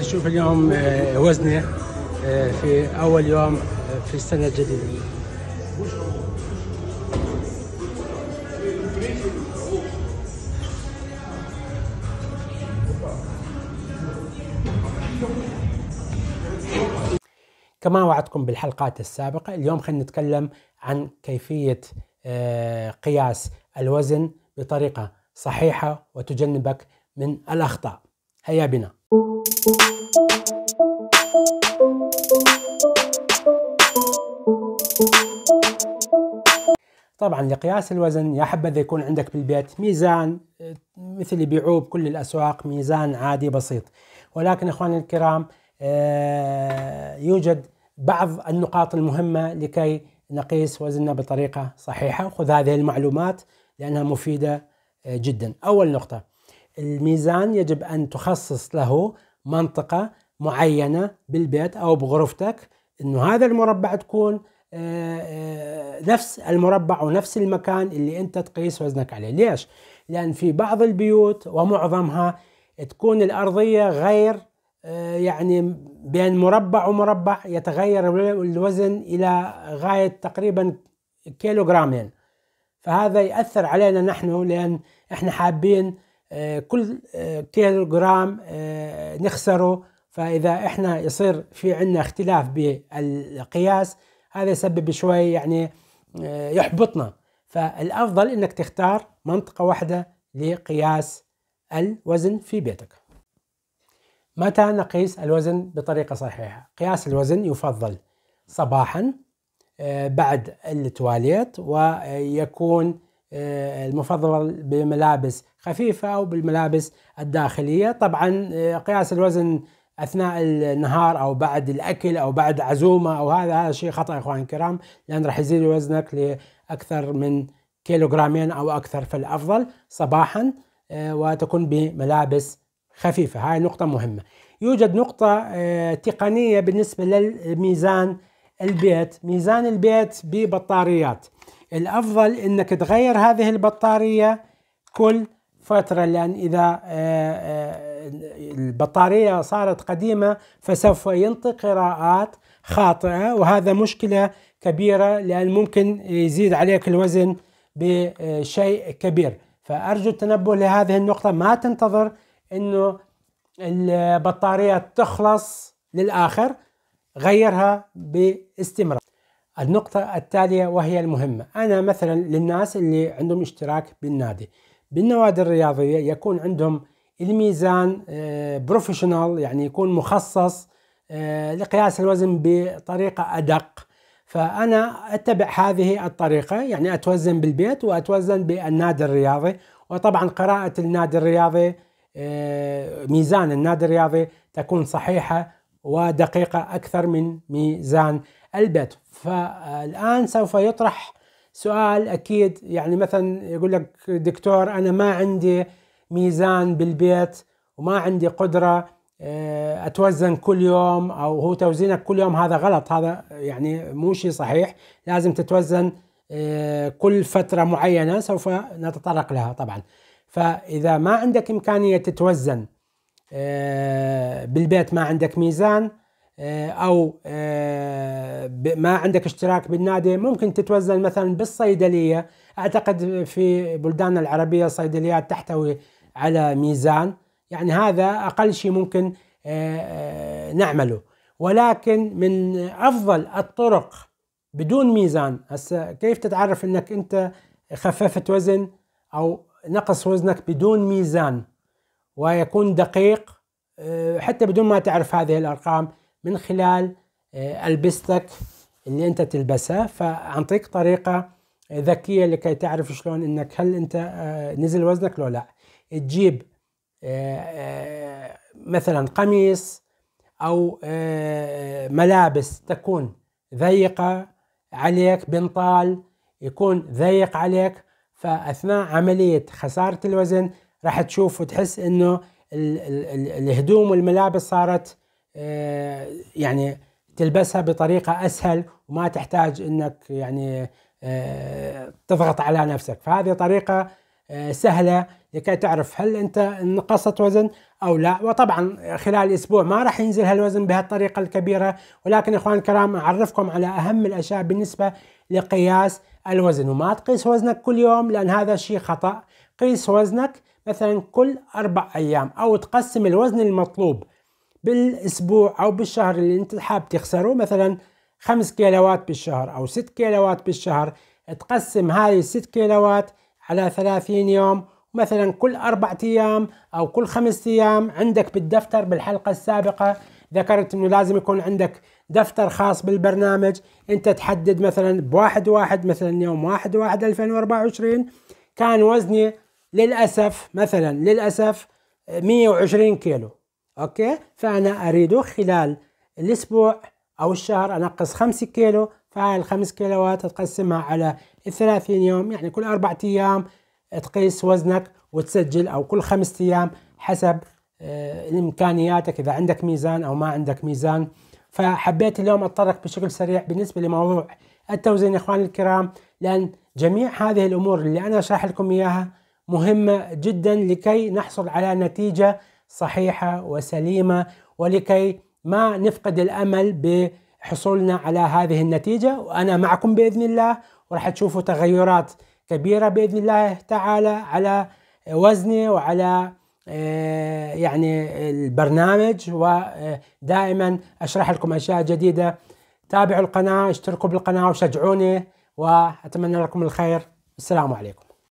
نشوف اليوم آه، وزنه آه، في أول يوم آه، في السنة الجديدة كما وعدتكم بالحلقات السابقة اليوم خلينا نتكلم عن كيفية قياس الوزن بطريقة صحيحة وتجنبك من الأخطاء هيا بنا طبعا لقياس الوزن يا حبذا يكون عندك بالبيت ميزان مثل اللي يبيعوه بكل الاسواق ميزان عادي بسيط ولكن اخواني الكرام آه، يوجد بعض النقاط المهمه لكي نقيس وزننا بطريقه صحيحه خذ هذه المعلومات لانها مفيده آه، جدا اول نقطه الميزان يجب ان تخصص له منطقة معينة بالبيت أو بغرفتك إنه هذا المربع تكون آه، آه، نفس المربع ونفس المكان اللي أنت تقيس وزنك عليه ليش؟ لأن في بعض البيوت ومعظمها تكون الأرضية غير آه، يعني بين مربع ومربع يتغير الوزن إلى غاية تقريبا كيلوغرامين فهذا يأثر علينا نحن لأن إحنا حابين آه، كل كيلو آه، جرام آه، نخسره فاذا احنا يصير في عندنا اختلاف بالقياس هذا يسبب شوي يعني يحبطنا فالافضل انك تختار منطقه واحده لقياس الوزن في بيتك متى نقيس الوزن بطريقه صحيحه قياس الوزن يفضل صباحا بعد التواليت ويكون آه، المفضل بملابس خفيفة أو بالملابس الداخلية طبعا آه، قياس الوزن اثناء النهار او بعد الاكل او بعد عزومه او هذا هذا شيء خطا يا اخواني الكرام لان راح يزيد وزنك لاكثر من كيلوغرامين او اكثر فالافضل صباحا آه، وتكون بملابس خفيفه هاي نقطه مهمه يوجد نقطه تقنيه بالنسبه للميزان البيت ميزان البيت ببطاريات الأفضل أنك تغير هذه البطارية كل فترة لأن إذا آه، آه، البطارية صارت قديمة فسوف ينطق قراءات خاطئة وهذا مشكلة كبيرة لأن ممكن يزيد عليك الوزن بشيء كبير فأرجو التنبه لهذه النقطة ما تنتظر أنه البطارية تخلص للآخر غيرها باستمرار النقطة التالية وهي المهمة أنا مثلا للناس اللي عندهم اشتراك بالنادي بالنوادي الرياضية يكون عندهم الميزان بروفيشنال آه، يعني يكون مخصص آه، لقياس الوزن بطريقة أدق فأنا أتبع هذه الطريقة يعني أتوزن بالبيت وأتوزن بالنادي الرياضي وطبعا قراءة النادي الرياضي آه، ميزان النادي الرياضي تكون صحيحة ودقيقة أكثر من ميزان البيت فالآن سوف يطرح سؤال أكيد يعني مثلا يقول لك دكتور أنا ما عندي ميزان بالبيت وما عندي قدرة آه، أتوزن كل يوم أو هو توزينك كل يوم هذا غلط هذا يعني مو شيء صحيح لازم تتوزن آه، كل فترة معينة سوف نتطرق لها طبعا فإذا ما عندك إمكانية تتوزن آه، بالبيت ما عندك ميزان آه، او آه، ما عندك اشتراك بالنادي ممكن تتوزن مثلا بالصيدليه اعتقد في بلداننا العربيه الصيدليات تحتوي على ميزان يعني هذا اقل شيء ممكن آه، نعمله ولكن من افضل الطرق بدون ميزان هسه كيف تتعرف انك انت خففت وزن او نقص وزنك بدون ميزان ويكون دقيق حتى بدون ما تعرف هذه الارقام من خلال آه، البستك اللي انت تلبسه فاعطيك طريقه ذكيه لكي تعرف شلون انك هل انت آه، نزل وزنك لو لا تجيب آه، مثلا قميص او ملابس تكون ضيقه عليك بنطال يكون ضيق عليك فاثناء عمليه خساره الوزن راح تشوف وتحس انه الهدوم والملابس صارت آه، يعني تلبسها بطريقه اسهل وما تحتاج انك يعني آه، تضغط على نفسك فهذه طريقه آه، سهله لكي تعرف هل انت نقصت وزن او لا وطبعا خلال اسبوع ما راح ينزل هالوزن بهالطريقه الكبيره ولكن اخوان الكرام اعرفكم على اهم الاشياء بالنسبه لقياس الوزن وما تقيس وزنك كل يوم لان هذا شيء خطا قيس وزنك مثلا كل اربع ايام او تقسم الوزن المطلوب بالاسبوع او بالشهر اللي انت حاب تخسره مثلا 5 كيلوات بالشهر او 6 كيلوات بالشهر تقسم هاي 6 كيلوات على 30 يوم مثلا كل أربعة أيام أو كل خمس أيام عندك بالدفتر بالحلقة السابقة ذكرت أنه لازم يكون عندك دفتر خاص بالبرنامج أنت تحدد مثلا بواحد واحد مثلا يوم واحد واحد 2024 كان وزني للأسف مثلا للأسف 120 كيلو أوكي فأنا اريد خلال الأسبوع أو الشهر أنقص 5 كيلو فهاي الخمس كيلوات تقسمها على 30 يوم يعني كل أربعة أيام تقيس وزنك وتسجل أو كل خمسة أيام حسب آه، إمكانياتك إذا عندك ميزان أو ما عندك ميزان فحبيت اليوم أتطرق بشكل سريع بالنسبة لموضوع التوزين إخواني الكرام لأن جميع هذه الأمور اللي أنا أشرح لكم إياها مهمة جدا لكي نحصل على نتيجة صحيحه وسليمه ولكي ما نفقد الامل بحصولنا على هذه النتيجه وانا معكم باذن الله وراح تشوفوا تغيرات كبيره باذن الله تعالى على وزني وعلى آه، يعني البرنامج ودائما اشرح لكم اشياء جديده تابعوا القناه اشتركوا بالقناه وشجعوني واتمنى لكم الخير السلام عليكم